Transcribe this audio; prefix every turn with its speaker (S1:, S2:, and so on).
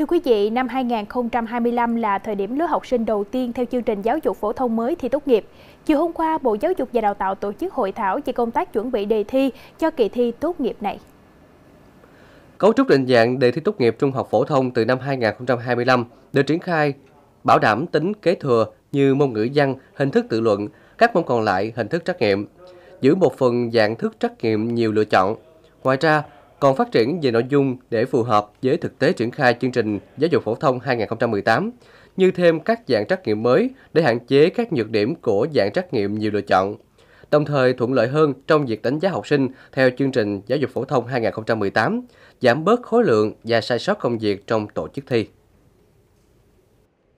S1: Thưa quý vị, năm 2025 là thời điểm lứa học sinh đầu tiên theo chương trình giáo dục phổ thông mới thi tốt nghiệp. Chiều hôm qua, Bộ Giáo dục và Đào tạo tổ chức hội thảo về công tác chuẩn bị đề thi cho kỳ thi tốt nghiệp này.
S2: Cấu trúc định dạng đề thi tốt nghiệp trung học phổ thông từ năm 2025 được triển khai bảo đảm tính kế thừa như môn ngữ văn, hình thức tự luận, các môn còn lại hình thức trắc nghiệm, giữ một phần dạng thức trắc nghiệm nhiều lựa chọn. Ngoài ra, còn phát triển về nội dung để phù hợp với thực tế triển khai chương trình giáo dục phổ thông 2018, như thêm các dạng trắc nghiệm mới để hạn chế các nhược điểm của dạng trắc nghiệm nhiều lựa chọn, đồng thời thuận lợi hơn trong việc đánh giá học sinh theo chương trình giáo dục phổ thông 2018, giảm bớt khối lượng và sai sót công việc trong tổ chức thi.